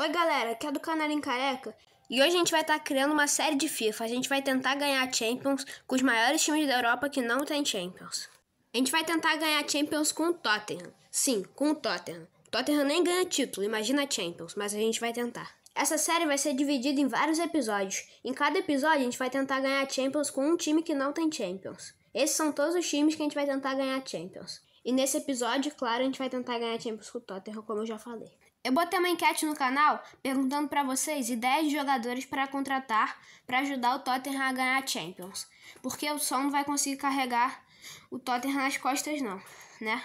Oi galera, aqui é do canal em Careca e hoje a gente vai estar tá criando uma série de FIFA. A gente vai tentar ganhar Champions com os maiores times da Europa que não tem Champions. A gente vai tentar ganhar Champions com o Tottenham. Sim, com o Tottenham. Tottenham nem ganha título, imagina Champions, mas a gente vai tentar. Essa série vai ser dividida em vários episódios. Em cada episódio a gente vai tentar ganhar Champions com um time que não tem Champions. Esses são todos os times que a gente vai tentar ganhar Champions. E nesse episódio, claro, a gente vai tentar ganhar Champions com o Tottenham, como eu já falei. Eu botei uma enquete no canal perguntando para vocês ideias de jogadores para contratar para ajudar o Tottenham a ganhar a Champions. Porque o Son não vai conseguir carregar o Tottenham nas costas não, né?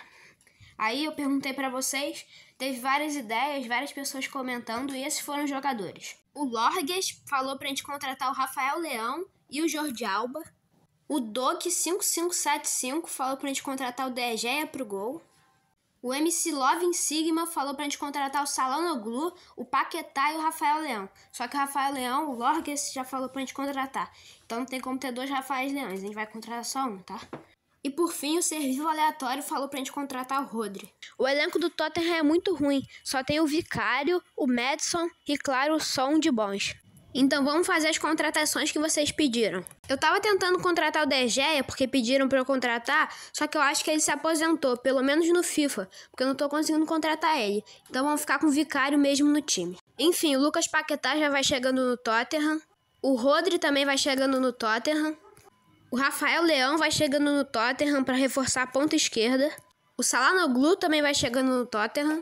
Aí eu perguntei para vocês, teve várias ideias, várias pessoas comentando e esses foram os jogadores. O Lorges falou pra gente contratar o Rafael Leão e o Jordi Alba. O Doc 5575 falou pra gente contratar o De Gea pro gol. O MC Love Sigma falou pra gente contratar o Salanoglu, o Paquetá e o Rafael Leão. Só que o Rafael Leão, o Lorgues, já falou pra gente contratar. Então não tem como ter dois Rafael Leões, a gente vai contratar só um, tá? E por fim, o serviço aleatório falou pra gente contratar o Rodri. O elenco do Tottenham é muito ruim, só tem o Vicário, o Madison e, claro, o Som de bons. Então vamos fazer as contratações que vocês pediram. Eu tava tentando contratar o DGEA porque pediram para eu contratar, só que eu acho que ele se aposentou, pelo menos no FIFA, porque eu não tô conseguindo contratar ele. Então vamos ficar com o Vicário mesmo no time. Enfim, o Lucas Paquetá já vai chegando no Tottenham. O Rodri também vai chegando no Tottenham. O Rafael Leão vai chegando no Tottenham para reforçar a ponta esquerda. O Salanoglu também vai chegando no Tottenham.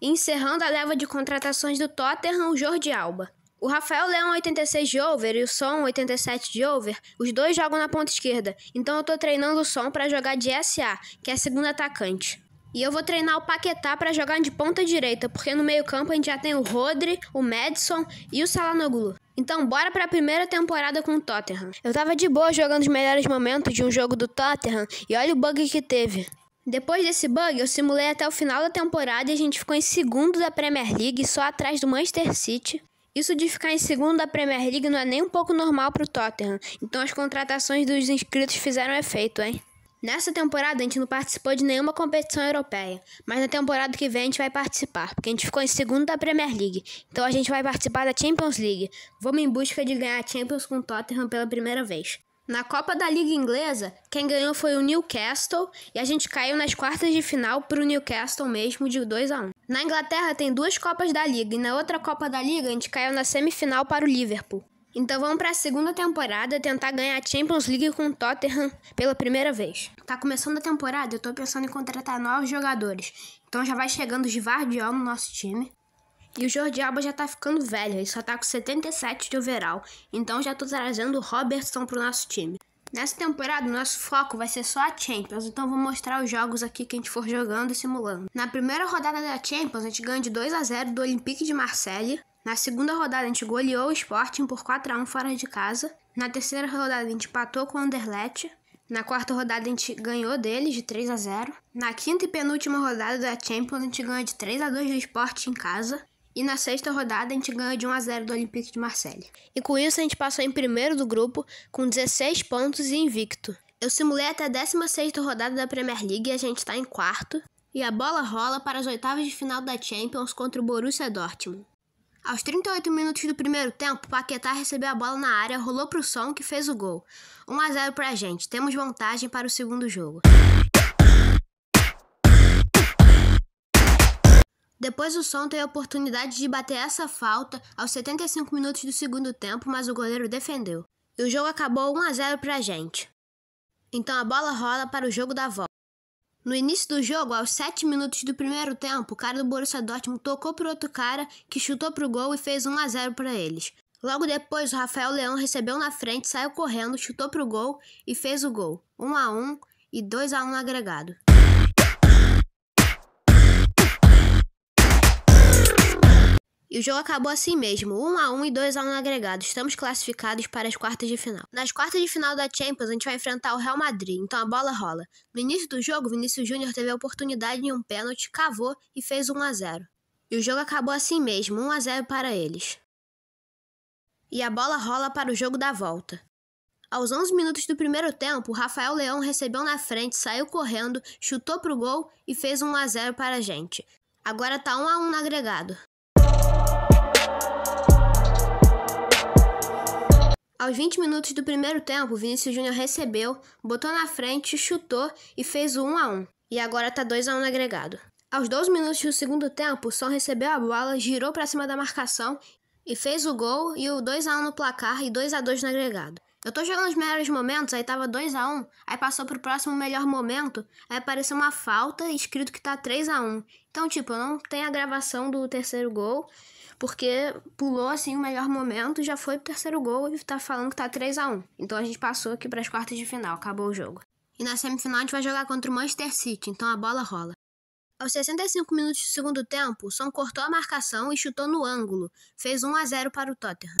E encerrando a leva de contratações do Tottenham, o Jordi Alba. O Rafael Leão 86 de over e o Som 87 de over, os dois jogam na ponta esquerda, então eu tô treinando o Som para jogar de SA, que é segundo atacante. E eu vou treinar o Paquetá para jogar de ponta direita, porque no meio-campo a gente já tem o Rodri, o Madison e o Salanoglu. Então, bora para a primeira temporada com o Tottenham. Eu tava de boa jogando os melhores momentos de um jogo do Tottenham e olha o bug que teve. Depois desse bug, eu simulei até o final da temporada e a gente ficou em segundo da Premier League, só atrás do Manchester City. Isso de ficar em segundo da Premier League não é nem um pouco normal para o Tottenham, então as contratações dos inscritos fizeram efeito, hein? Nessa temporada a gente não participou de nenhuma competição europeia, mas na temporada que vem a gente vai participar, porque a gente ficou em segundo da Premier League. Então a gente vai participar da Champions League. Vamos em busca de ganhar a Champions com o Tottenham pela primeira vez. Na Copa da Liga Inglesa, quem ganhou foi o Newcastle e a gente caiu nas quartas de final para o Newcastle mesmo de 2 a 1. Na Inglaterra tem duas Copas da Liga e na outra Copa da Liga a gente caiu na semifinal para o Liverpool. Então vamos para a segunda temporada tentar ganhar a Champions League com o Tottenham pela primeira vez. Tá começando a temporada, eu tô pensando em contratar novos jogadores. Então já vai chegando o Givardiol no nosso time. E o Alba já tá ficando velho, ele só tá com 77 de overall, então já tô trazendo o Robertson pro nosso time. Nessa temporada, o nosso foco vai ser só a Champions, então vou mostrar os jogos aqui que a gente for jogando e simulando. Na primeira rodada da Champions, a gente ganha de 2 a 0 do Olympique de Marseille. Na segunda rodada, a gente goleou o Sporting por 4 a 1 fora de casa. Na terceira rodada, a gente empatou com o Anderlecht. Na quarta rodada a gente ganhou dele de 3 a 0. Na quinta e penúltima rodada da Champions a gente ganha de 3 a 2 do Sporting em casa. E na sexta rodada a gente ganhou de 1 a 0 do Olympique de Marseille. E com isso a gente passou em primeiro do grupo com 16 pontos e invicto. Eu simulei até a 16 rodada da Premier League e a gente está em quarto. E a bola rola para as oitavas de final da Champions contra o Borussia Dortmund. Aos 38 minutos do primeiro tempo, Paquetá recebeu a bola na área, rolou para o som que fez o gol. 1 a 0 para a gente, temos vantagem para o segundo jogo. Depois o Som teve a oportunidade de bater essa falta aos 75 minutos do segundo tempo, mas o goleiro defendeu. E o jogo acabou 1 a 0 para a gente. Então a bola rola para o jogo da volta. No início do jogo, aos 7 minutos do primeiro tempo, o cara do Borussia Dortmund tocou para outro cara que chutou para o gol e fez 1 a 0 para eles. Logo depois, o Rafael Leão recebeu na frente, saiu correndo, chutou para o gol e fez o gol. 1 a 1 e 2 a 1 agregado. E o jogo acabou assim mesmo, 1 a 1 e 2 a 1 no agregado. Estamos classificados para as quartas de final. Nas quartas de final da Champions, a gente vai enfrentar o Real Madrid, então a bola rola. No início do jogo, Vinícius Júnior teve a oportunidade em um pênalti, cavou e fez 1 a 0. E o jogo acabou assim mesmo, 1 a 0 para eles. E a bola rola para o jogo da volta. Aos 11 minutos do primeiro tempo, Rafael Leão recebeu na frente, saiu correndo, chutou pro gol e fez 1 a 0 para a gente. Agora tá 1 a 1 no agregado. Aos 20 minutos do primeiro tempo, Vinícius Júnior recebeu, botou na frente, chutou e fez o 1 a 1. E agora tá 2 a 1 no agregado. Aos 12 minutos do segundo tempo, o Son recebeu a bola, girou para cima da marcação e fez o gol e o 2 a 1 no placar e 2 a 2 no agregado. Eu tô jogando os melhores momentos, aí tava 2 a 1 um, aí passou pro próximo melhor momento, aí apareceu uma falta escrito que tá 3 a 1 um. Então, tipo, eu não tenho a gravação do terceiro gol, porque pulou assim o melhor momento, já foi pro terceiro gol e tá falando que tá 3 a 1 um. Então a gente passou aqui pras quartas de final, acabou o jogo. E na semifinal a gente vai jogar contra o Manchester City, então a bola rola. Aos 65 minutos do segundo tempo, o Son cortou a marcação e chutou no ângulo. Fez 1 a 0 para o Tottenham.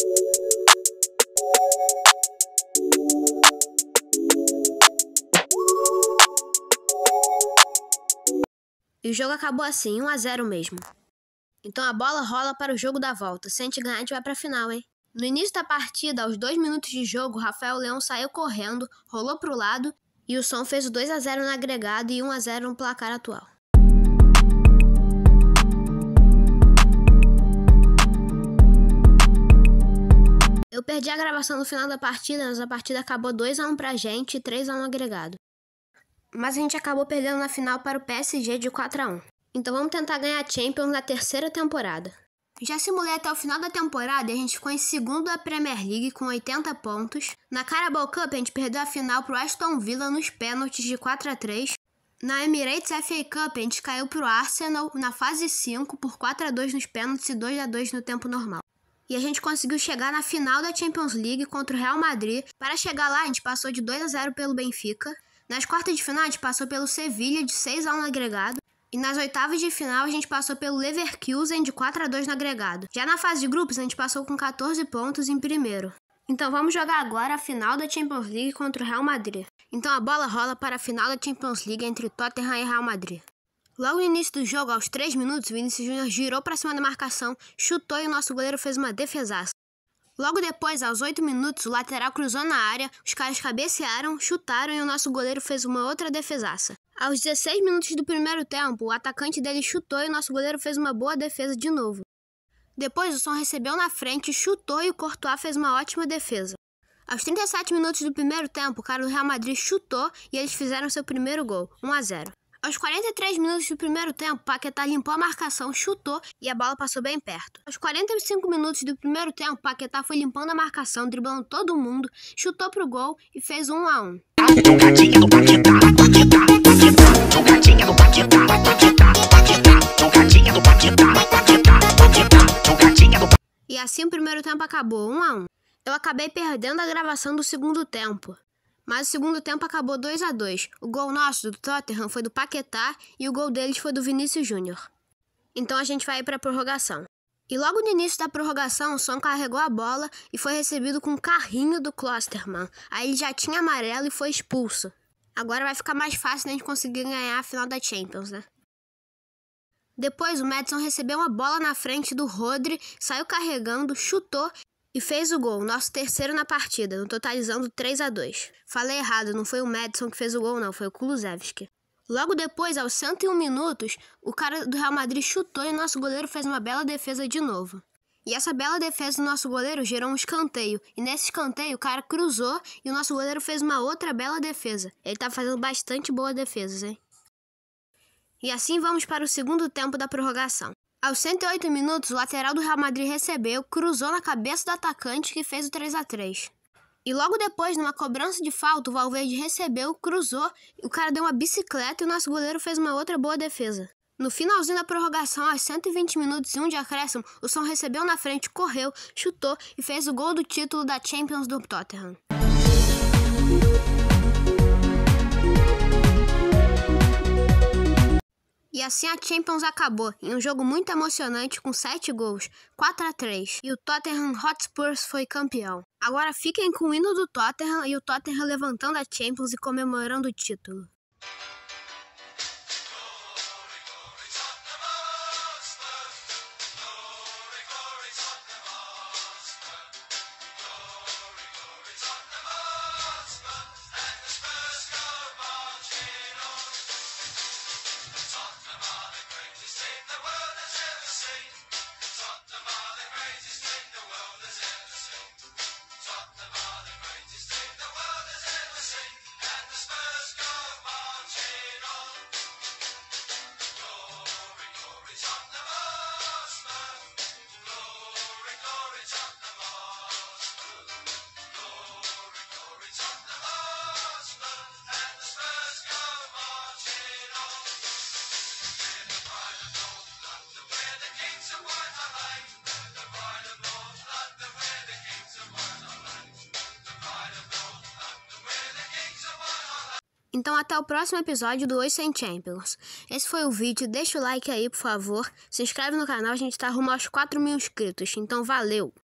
E o jogo acabou assim, 1 a 0 mesmo. Então a bola rola para o jogo da volta. Se a gente ganhar, a gente vai para a final, hein? No início da partida, aos dois minutos de jogo, Rafael Leão saiu correndo, rolou para o lado e o Som fez o 2 a 0 no agregado e 1 a 0 no placar atual. Eu perdi a gravação no final da partida, mas a partida acabou 2 a 1 para a gente e 3 a 1 agregado mas a gente acabou perdendo na final para o PSG de 4 a 1. Então vamos tentar ganhar a Champions na terceira temporada. Já simulei até o final da temporada e a gente ficou em segundo da Premier League com 80 pontos. Na Carabao Cup a gente perdeu a final para o Aston Villa nos pênaltis de 4 a 3. Na Emirates FA Cup a gente caiu para o Arsenal na fase 5 por 4 a 2 nos pênaltis e 2 a 2 no tempo normal. E a gente conseguiu chegar na final da Champions League contra o Real Madrid. Para chegar lá, a gente passou de 2 a 0 pelo Benfica nas quartas de final, a gente passou pelo Sevilha de 6 a 1 no agregado. E nas oitavas de final, a gente passou pelo Leverkusen de 4 a 2 no agregado. Já na fase de grupos, a gente passou com 14 pontos em primeiro. Então vamos jogar agora a final da Champions League contra o Real Madrid. Então a bola rola para a final da Champions League entre Tottenham e Real Madrid. Logo no início do jogo, aos 3 minutos, o Vinícius Júnior girou para cima da marcação, chutou e o nosso goleiro fez uma defesaça. Logo depois, aos 8 minutos, o lateral cruzou na área, os caras cabecearam, chutaram e o nosso goleiro fez uma outra defesaça. Aos 16 minutos do primeiro tempo, o atacante dele chutou e o nosso goleiro fez uma boa defesa de novo. Depois, o som recebeu na frente, chutou e o Courtois fez uma ótima defesa. Aos 37 minutos do primeiro tempo, o cara do Real Madrid chutou e eles fizeram seu primeiro gol, 1 a 0. Aos 43 minutos do primeiro tempo, Paquetá limpou a marcação, chutou e a bola passou bem perto. Aos 45 minutos do primeiro tempo, Paquetá foi limpando a marcação, driblando todo mundo, chutou pro gol e fez um a um. E assim o primeiro tempo acabou, um a um. Eu acabei perdendo a gravação do segundo tempo. Mas o segundo tempo acabou 2 a 2 O gol nosso do Tottenham foi do Paquetá e o gol deles foi do Vinícius Júnior. Então a gente vai para a prorrogação. E logo no início da prorrogação, o Son carregou a bola e foi recebido com um carrinho do Klosterman. Aí ele já tinha amarelo e foi expulso. Agora vai ficar mais fácil a gente conseguir ganhar a final da Champions, né? Depois o Madison recebeu uma bola na frente do Rodri, saiu carregando, chutou e fez o gol, nosso terceiro na partida, totalizando 3 a 2 Falei errado, não foi o Madison que fez o gol, não, foi o Kulusevski. Logo depois, aos 101 minutos, o cara do Real Madrid chutou e o nosso goleiro fez uma bela defesa de novo. E essa bela defesa do nosso goleiro gerou um escanteio. E nesse escanteio, o cara cruzou e o nosso goleiro fez uma outra bela defesa. Ele tá fazendo bastante boas defesas, hein? E assim vamos para o segundo tempo da prorrogação. Aos 108 minutos, o lateral do Real Madrid recebeu, cruzou na cabeça do atacante que fez o 3 a 3 E logo depois, numa cobrança de falta, o Valverde recebeu, cruzou, o cara deu uma bicicleta e o nosso goleiro fez uma outra boa defesa. No finalzinho da prorrogação, aos 120 minutos e um de acréscimo, o Son recebeu na frente, correu, chutou e fez o gol do título da Champions do Tottenham. E assim a Champions acabou, em um jogo muito emocionante com 7 gols, 4 a 3, e o Tottenham Hotspurs foi campeão. Agora fiquem com o hino do Tottenham e o Tottenham levantando a Champions e comemorando o título. Então até o próximo episódio do Hoje Sem Champions. Esse foi o vídeo, deixa o like aí por favor, se inscreve no canal, a gente tá rumo aos 4 mil inscritos, então valeu!